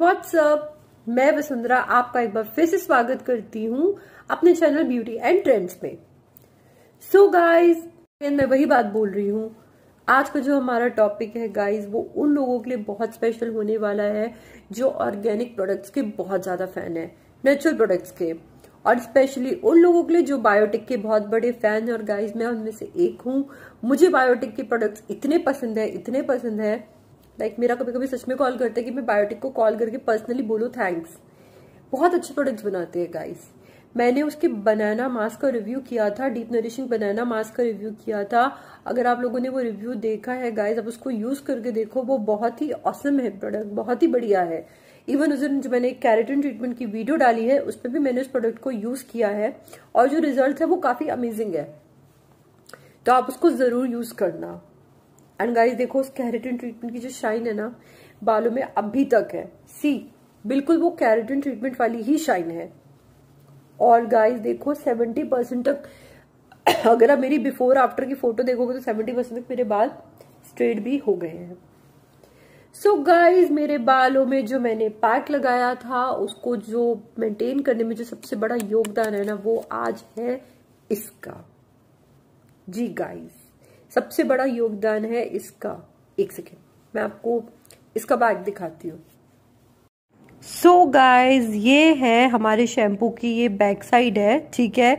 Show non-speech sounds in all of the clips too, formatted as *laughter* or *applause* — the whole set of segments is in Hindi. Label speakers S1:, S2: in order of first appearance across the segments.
S1: व्हाट्सअप मैं वसुंधरा आपका एक बार फिर से स्वागत करती हूँ अपने चैनल ब्यूटी एंड ट्रेंड्स में सो so गाइज मैं वही बात बोल रही हूँ आज का जो हमारा टॉपिक है गाइज वो उन लोगों के लिए बहुत स्पेशल होने वाला है जो ऑर्गेनिक प्रोडक्ट्स के बहुत ज्यादा फैन है नेचुरल प्रोडक्ट्स के और स्पेशली उन लोगों के लिए जो बायोटिक के बहुत बड़े फैन है और गाइज मैं उनमें से एक हूँ मुझे बायोटिक के प्रोडक्ट्स इतने पसंद है इतने पसंद है लाइक like, मेरा कभी कभी सच में कॉल करता है कि मैं बायोटिक को कॉल करके पर्सनली बोलूँ थैंक्स बहुत अच्छे प्रोडक्ट्स बनाते हैं गाइस मैंने उसके बनाना मास्क का रिव्यू किया था डीप नरिशिंग बनाना मास्क का रिव्यू किया था अगर आप लोगों ने वो रिव्यू देखा है गाइस आप उसको यूज करके देखो वो बहुत ही औसम है प्रोडक्ट बहुत ही बढ़िया है इवन उस दिन जो मैंने एक कैरेटिन ट्रीटमेंट की वीडियो डाली है उस पर भी मैंने उस प्रोडक्ट को यूज किया है और जो रिजल्ट है वो काफी अमेजिंग है तो आप उसको जरूर यूज करना एंड गाइस देखो उस कैरेटिन ट्रीटमेंट की जो शाइन है ना बालों में अभी तक है सी बिल्कुल वो कैरेटिन ट्रीटमेंट वाली ही शाइन है और गाइस देखो सेवेंटी परसेंट तक *coughs* अगर आप मेरी बिफोर आफ्टर की फोटो देखोगे तो सेवेंटी परसेंट तक मेरे बाल स्ट्रेट भी हो गए हैं सो so गाइज मेरे बालों में जो मैंने पैक लगाया था उसको जो मेंटेन करने में जो सबसे बड़ा योगदान है ना वो आज है इसका जी गाइज सबसे बड़ा योगदान है इसका एक सेकेंड मैं आपको इसका बैग दिखाती हूँ सो so गाइज ये है हमारे शैम्पू की ये बैक साइड है ठीक है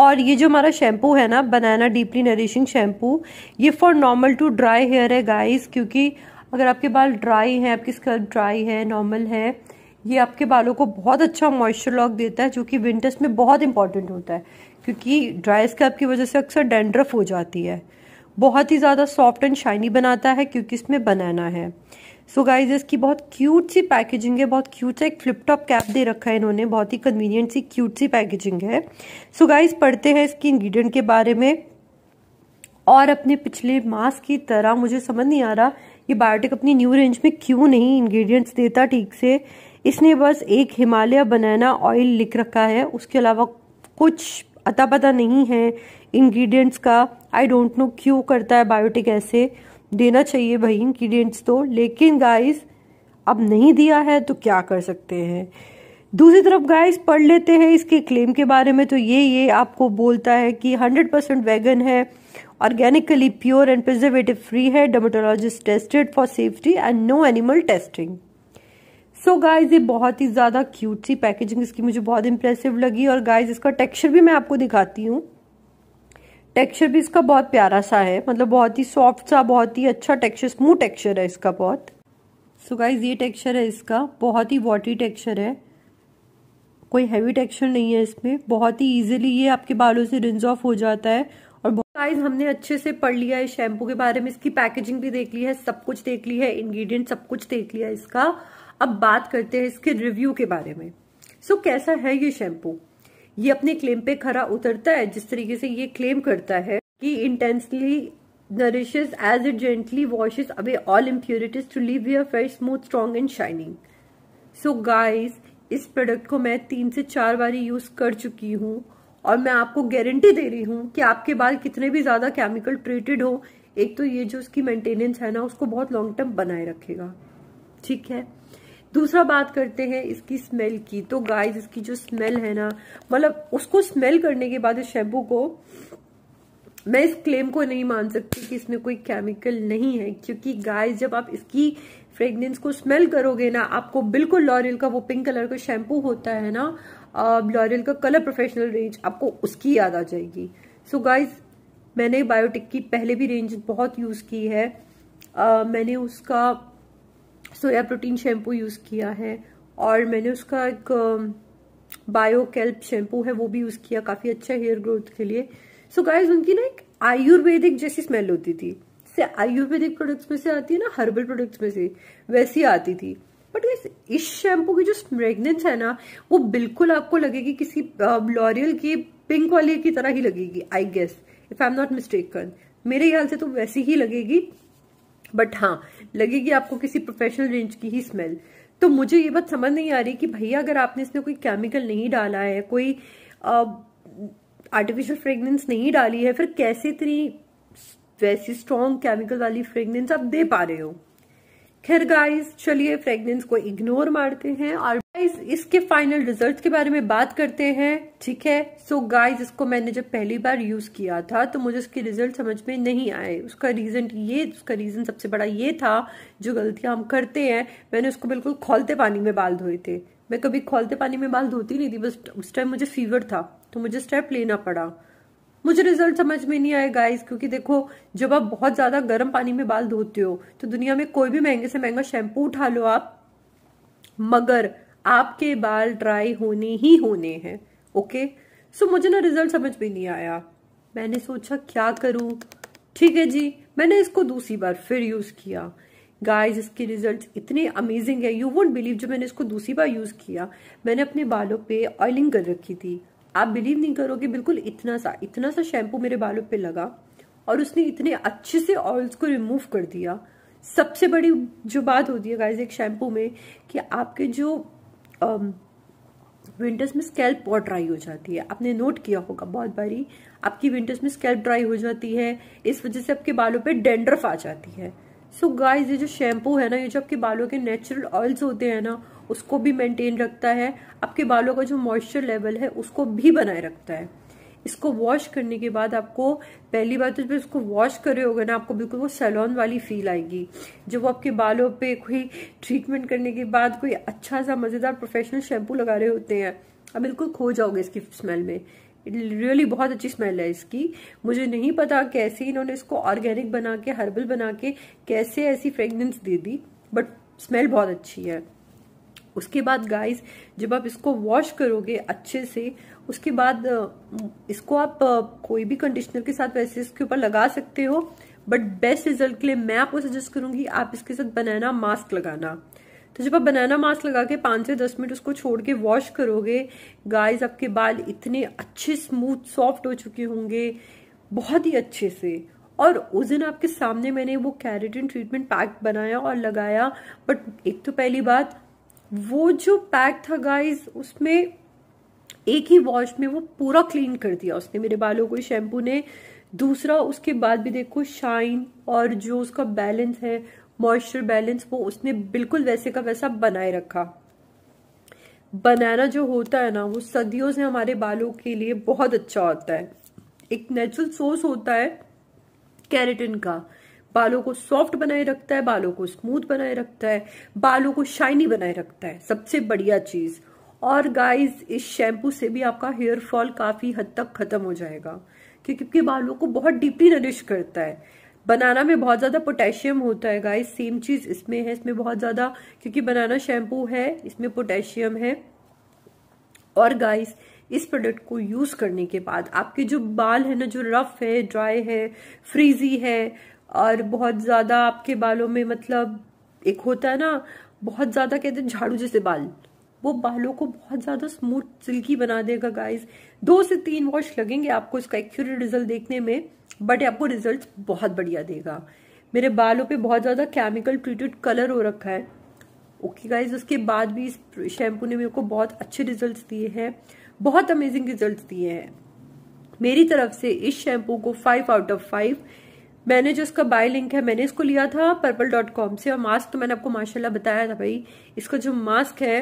S1: और ये जो हमारा शैम्पू है ना बनाना डीपली नरिशिंग शैम्पू ये for normal to dry hair है गाइज क्योंकि अगर आपके बाल ड्राई हैं आपकी स्कल्प ड्राई है नॉर्मल है ये आपके बालों को बहुत अच्छा मॉइस्चर लॉक देता है जो कि विंटर्स में बहुत इंपॉर्टेंट होता है क्योंकि ड्राई स्कल्प की वजह से अक्सर डेंड्रफ हो जाती है बहुत ही ज़्यादा सॉफ्ट एंड शाइनी बनाता है क्योंकि इसमें बनाना है सो so गाइज इसकी बहुत क्यूट सी पैकेजिंग है बहुत क्यूट सा एक फ्लिपटॉप कैप दे रखा है इन्होंने बहुत ही कन्वीनियंट सी क्यूट सी पैकेजिंग है सो so गाइज पढ़ते हैं इसकी इंग्रीडियंट के बारे में और अपने पिछले मास की तरह मुझे समझ नहीं आ रहा ये बायोटिक अपनी न्यू रेंज में क्यों नहीं इंग्रेडिएंट्स देता ठीक से इसने बस एक हिमालय बनाना ऑयल लिख रखा है उसके अलावा कुछ अता पता नहीं है इंग्रेडिएंट्स का आई डोंट नो क्यों करता है बायोटिक ऐसे देना चाहिए भाई इंग्रेडिएंट्स तो लेकिन गाइस अब नहीं दिया है तो क्या कर सकते हैं दूसरी तरफ गाइस पढ़ लेते हैं इसके क्लेम के बारे में तो ये ये आपको बोलता है कि 100 परसेंट वेगन है organically pure and preservative free है dermatologist tested for safety and no animal testing so guys ये बहुत ही ज़्यादा क्यूट सी पैकेजिंग इसकी मुझे बहुत इंप्रेसिव लगी और गाइज इसका टेक्सचर भी मैं आपको दिखाती हूँ टेक्सचर भी इसका बहुत प्यारा सा है मतलब बहुत ही सॉफ्ट सा बहुत ही अच्छा टेक्सचर स्मूथ टेक्सचर है इसका बहुत सो गाइज ये टेक्सचर है इसका बहुत ही वॉटरी टेक्सचर है कोई हैवी टेक्सचर नहीं है इसमें बहुत ही इजीली ये आपके बालों से रिंज ऑफ हो जाता है और गाइज हमने अच्छे से पढ़ लिया है शैम्पू के बारे में इसकी पैकेजिंग भी देख ली है सब कुछ देख ली है इन्ग्रीडियंट सब कुछ देख लिया इसका अब बात करते हैं इसके रिव्यू के बारे में सो so, कैसा है ये शैम्पू ये अपने क्लेम पे खरा उतरता है जिस तरीके से ये क्लेम करता है कि intensely nourish as it gently washes away all impurities to leave your hair smooth, strong and shining so guys इस प्रोडक्ट को मैं तीन से चार बार यूज कर चुकी हूँ और मैं आपको गारंटी दे रही हूँ कि आपके बाल कितने भी ज्यादा केमिकल ट्रीटेड हो एक तो ये जो उसकी मेंटेनेंस है ना उसको बहुत लॉन्ग टर्म बनाए रखेगा ठीक है दूसरा बात करते हैं इसकी स्मेल की तो गाइस इसकी जो स्मेल है ना मतलब उसको स्मेल करने के बाद इस शैम्पू को मैं इस क्लेम को नहीं मान सकती कि इसमें कोई केमिकल नहीं है क्योंकि गाइस जब आप इसकी फ्रेगनेंस को स्मेल करोगे ना आपको बिल्कुल लॉरियल का वो पिंक कलर का शैम्पू होता है ना लॉरियल का कलर प्रोफेशनल रेंज आपको उसकी याद आ जाएगी सो so गाइज मैंने बायोटिक की पहले भी रेंज बहुत यूज़ की है आ, मैंने उसका सोया प्रोटीन शैम्पू यूज़ किया है और मैंने उसका एक बायो कैल्प शैम्पू है वो भी यूज़ किया काफ़ी अच्छा हेयर ग्रोथ के लिए सो so गाइज उनकी ना एक आयुर्वेदिक जैसी स्मेल होती थी से आयुर्वेदिक प्रोडक्ट्स में से आती है ना हर्बल प्रोडक्ट्स में से वैसी आती थी बट गैस इस शैम्पू की जो फ्रेगनेंस है ना वो बिल्कुल आपको लगेगी किसी लॉरियल की पिंक वाली की तरह ही लगेगी I guess if I am not mistaken मेरे ख्याल से तो वैसी ही लगेगी बट हाँ लगेगी आपको किसी प्रोफेशनल रेंज की ही स्मेल तो मुझे ये बात समझ नहीं आ रही कि भैया अगर आपने इसमें कोई केमिकल नहीं डाला है कोई आर्टिफिशियल फ्रेगनेंस नहीं डाली है फिर कैसे इतनी वैसी स्ट्रॉन्ग केमिकल वाली फ्रेगनेंस आप दे पा रहे हो खैर गाइस चलिए फ्रेगनेंस को इग्नोर मारते हैं और गाइस इसके फाइनल रिजल्ट के बारे में बात करते हैं ठीक है सो so गाइस इसको मैंने जब पहली बार यूज किया था तो मुझे उसके रिजल्ट समझ में नहीं आए उसका रीजन ये उसका रीजन सबसे बड़ा ये था जो गलतियां हम करते हैं मैंने उसको बिल्कुल खोलते पानी में बाल धोए थे मैं कभी खोलते पानी में बाल धोती नहीं थी बस उस टाइम मुझे फीवर था तो मुझे स्टेप लेना पड़ा मुझे रिजल्ट समझ में नहीं आए गाइस क्योंकि देखो जब आप बहुत ज्यादा गर्म पानी में बाल धोते हो तो दुनिया में कोई भी महंगे से महंगा शैम्पू उठा लो आप मगर आपके बाल ड्राई होने ही होने हैं ओके सो मुझे ना रिजल्ट समझ में नहीं आया मैंने सोचा क्या करूं ठीक है जी मैंने इसको दूसरी बार फिर यूज किया गाइज इसके रिजल्ट इतने अमेजिंग है यू वोट बिलीव जो मैंने इसको दूसरी बार यूज किया मैंने अपने बालों पे ऑयलिंग कर रखी थी आप बिलीव नहीं करोगे बिल्कुल इतना सा इतना सा शैम्पू मेरे बालों पे लगा और उसने इतने अच्छे से ऑयल्स को रिमूव कर दिया सबसे बड़ी जो बात होती है गाइज एक शैम्पू में कि आपके जो विंटर्स um, में स्कैल्प और ड्राई हो जाती है आपने नोट किया होगा बहुत बारी आपकी विंटर्स में स्कैल्प ड्राई हो जाती है इस वजह से आपके बालों पे डेंड्रफ आ जाती है सो so गाइज ये जो शैम्पू है ना ये जो आपके बालों के नेचुरल ऑयल्स होते हैं ना उसको भी मेंटेन रखता है आपके बालों का जो मॉइस्चर लेवल है उसको भी बनाए रखता है इसको वॉश करने के बाद आपको पहली बार तो जब इसको वॉश कर रहे होगा ना आपको बिल्कुल वो सैलॉन वाली फील आएगी जब वो आपके बालों पे कोई ट्रीटमेंट करने के बाद कोई अच्छा सा मज़ेदार प्रोफेशनल शैम्पू लगा रहे होते हैं आप बिल्कुल खो जाओगे इसकी स्मेल में रियली बहुत अच्छी स्मेल है इसकी मुझे नहीं पता कैसे इन्होंने इसको ऑर्गेनिक बना के हर्बल बना के कैसे ऐसी फ्रेगनेंस दे दी बट स्मेल बहुत अच्छी है उसके बाद गाइस जब आप इसको वॉश करोगे अच्छे से उसके बाद इसको आप कोई भी कंडीशनर के साथ वैसे इसके ऊपर लगा सकते हो बट बेस्ट रिजल्ट के लिए मैं आपको सजेस्ट करूंगी आप इसके साथ बनाना मास्क लगाना तो जब आप बनाना मास्क लगा के पांच से दस मिनट उसको छोड़ के वॉश करोगे गाइस आपके बाल इतने अच्छे स्मूथ सॉफ्ट हो चुके होंगे बहुत ही अच्छे से और उस दिन आपके सामने मैंने वो कैरेटिन ट्रीटमेंट पैक बनाया और लगाया बट एक तो पहली बात वो जो पैक था गाइज उसमें एक ही वॉश में वो पूरा क्लीन कर दिया उसने मेरे बालों को शैम्पू ने दूसरा उसके बाद भी देखो शाइन और जो उसका बैलेंस है मॉइस्चर बैलेंस वो उसने बिल्कुल वैसे का वैसा बनाए रखा बनाना जो होता है ना वो सदियों से हमारे बालों के लिए बहुत अच्छा होता है एक नेचुरल सोर्स होता है कैरेटिन का बालों को सॉफ्ट बनाए रखता है बालों को स्मूथ बनाए रखता है बालों को शाइनी बनाए रखता है सबसे बढ़िया चीज़ और गाइस इस शैम्पू से भी आपका हेयर फॉल काफ़ी हद तक ख़त्म हो जाएगा क्योंकि आपके बालों को बहुत डीपली नरिश करता है बनाना में बहुत ज़्यादा पोटेशियम होता है गाइस सेम चीज़ इसमें है इसमें बहुत ज़्यादा क्योंकि बनाना शैम्पू है इसमें पोटेशियम है और गाइस इस प्रोडक्ट को यूज़ करने के बाद आपके जो बाल है ना जो रफ है ड्राई है फ्रीजी है और बहुत ज़्यादा आपके बालों में मतलब एक होता है ना बहुत ज़्यादा कहते हैं झाड़ू जैसे बाल वो बालों को बहुत ज़्यादा स्मूथ सिल्की बना देगा गाइस दो से तीन वॉश लगेंगे आपको इसका एक्यूरेट रिजल्ट देखने में बट आपको रिजल्ट बहुत बढ़िया देगा मेरे बालों पे बहुत ज़्यादा केमिकल ट्रीटेड कलर हो रखा है ओके okay गाइज उसके बाद भी इस शैम्पू ने मेरे को बहुत अच्छे रिजल्ट दिए हैं बहुत अमेजिंग रिजल्ट दिए हैं मेरी तरफ से इस शैम्पू को फाइव आउट ऑफ फाइव मैंने जो इसका बाय लिंक है मैंने इसको लिया था पर्पल डॉट कॉम से और मास्क तो मैंने आपको माशाल्लाह बताया था भाई इसका जो मास्क है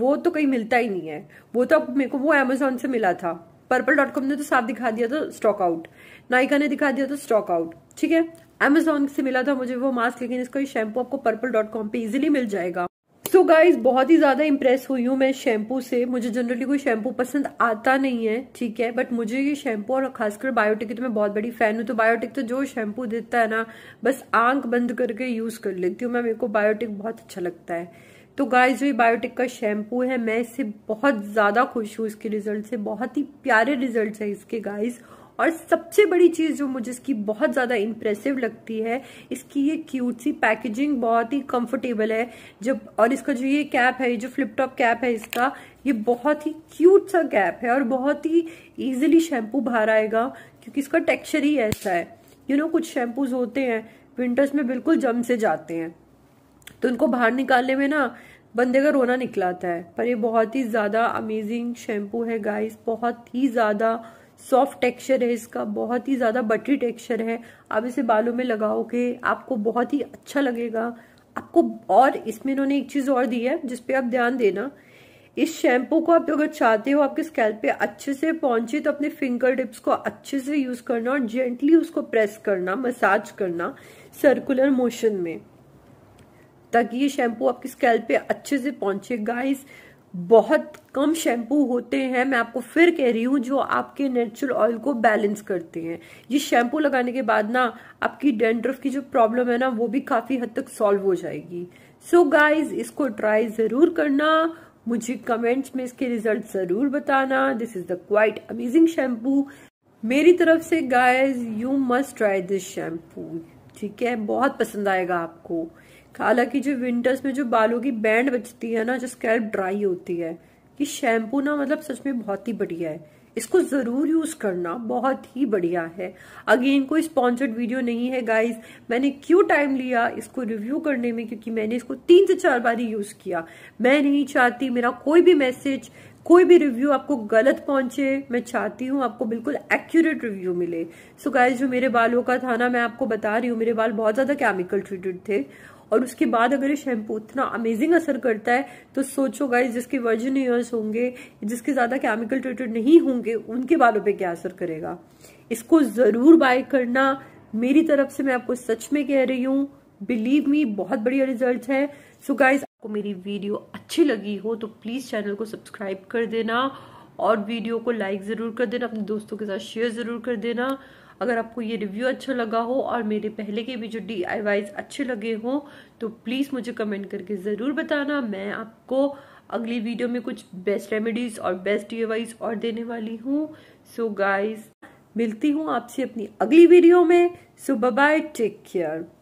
S1: वो तो कहीं मिलता ही नहीं है वो तो मेरे को वो अमेजोन से मिला था पर्पल डॉट कॉम ने तो साफ दिखा दिया था स्टॉक आउट नायका ने दिखा दिया था स्टॉक आउट ठीक है अमेजोन से मिला था मुझे वो मास्क लेकिन इसका शैम्पू आपको पर्पल डॉट कॉम पर इजिली मिल जाएगा सो so गाइज बहुत ही ज़्यादा इम्प्रेस हुई हूँ मैं शैम्पू से मुझे जनरली कोई शैम्पू पसंद आता नहीं है ठीक है बट मुझे ये शैम्पू और खासकर बायोटिक की तो मैं बहुत बड़ी फ़ैन हूँ तो बायोटिक तो जो शैम्पू देता है ना बस आंख बंद करके यूज़ कर लेती हूँ मैं मेरे को बायोटिक बहुत अच्छा लगता है तो गाइज जो ये बायोटिक का शैम्पू है मैं इससे बहुत ज़्यादा खुश हूँ इसके रिजल्ट से बहुत ही प्यारे रिजल्ट है इसके गाइस और सबसे बड़ी चीज़ जो मुझे इसकी बहुत ज़्यादा इंप्रेसिव लगती है इसकी ये क्यूट सी पैकेजिंग बहुत ही कंफर्टेबल है जब और इसका जो ये कैप है ये जो फ्लिप टॉप कैप है इसका ये बहुत ही क्यूट सा कैप है और बहुत ही इजिली शैम्पू बाहर आएगा क्योंकि इसका टेक्स्चर ही ऐसा है यू you नो know, कुछ शैम्पूज होते हैं विंटर्स में बिल्कुल जम से जाते हैं तो इनको बाहर निकालने में ना बंदे का रोना निकलाता है पर ये बहुत ही ज़्यादा अमेजिंग शैम्पू है गाइस बहुत ही ज़्यादा सॉफ्ट टेक्सचर है इसका बहुत ही ज़्यादा बटरी टेक्सचर है आप इसे बालों में लगाओगे आपको बहुत ही अच्छा लगेगा आपको और इसमें इन्होंने एक चीज़ और दी है जिसपे आप ध्यान देना इस शैम्पू को आप अगर चाहते हो आपके स्कैल्प पे अच्छे से पहुंचे तो अपने फिंगर टिप्स को अच्छे से यूज करना और जेंटली उसको प्रेस करना मसाज करना सर्कुलर मोशन में ताकि ये शैम्पू आपके स्कैल्प पे अच्छे से पहुंचे गाइस बहुत कम शैम्पू होते हैं मैं आपको फिर कह रही हूँ जो आपके नेचुरल ऑयल को बैलेंस करते हैं ये शैम्पू लगाने के बाद ना आपकी डेंड्रफ की जो प्रॉब्लम है ना वो भी काफी हद तक सॉल्व हो जाएगी सो so गाइज इसको ट्राई जरूर करना मुझे कमेंट्स में इसके रिजल्ट जरूर बताना this is the quite amazing shampoo मेरी तरफ से guys you must try this shampoo ठीक है बहुत पसंद आएगा आपको हालांकि जो विंटर्स में जो बालों की बैंड बचती है ना जो स्कैल्प ड्राई होती है कि शैम्पू ना मतलब सच में बहुत ही बढ़िया है इसको जरूर यूज करना बहुत ही बढ़िया है अगेन कोई स्पॉन्सर्ड वीडियो नहीं है गाइस मैंने क्यों टाइम लिया इसको रिव्यू करने में क्योंकि मैंने इसको तीन से चार बार ही यूज किया मैं नहीं चाहती मेरा कोई भी मैसेज कोई भी रिव्यू आपको गलत पहुंचे मैं चाहती हूँ आपको बिल्कुल एक्यूरेट रिव्यू मिले सो so गाइज जो मेरे बालों का था ना मैं आपको बता रही हूँ मेरे बाल बहुत ज्यादा केमिकल ट्रीटेड थे और उसके बाद अगर ये शैम्पू इतना अमेजिंग असर करता है तो सोचो गाइज जिसके वर्जिन ईयर्स होंगे जिसके ज़्यादा केमिकल ट्रीटेड नहीं होंगे उनके बालों पर क्या असर करेगा इसको ज़रूर बाय करना मेरी तरफ से मैं आपको सच में कह रही हूँ बिलीव मी बहुत बढ़िया रिजल्ट है सो so गाइज आपको मेरी वीडियो अच्छी लगी हो तो प्लीज़ चैनल को सब्सक्राइब कर देना और वीडियो को लाइक ज़रूर कर देना अपने दोस्तों के साथ शेयर ज़रूर कर देना अगर आपको ये रिव्यू अच्छा लगा हो और मेरे पहले के भी जो डी अच्छे लगे हो तो प्लीज़ मुझे कमेंट करके ज़रूर बताना मैं आपको अगली वीडियो में कुछ बेस्ट रेमेडीज़ और बेस्ट डी और देने वाली हूँ सो गाइज मिलती हूँ आपसे अपनी अगली वीडियो में सो बाय टेक केयर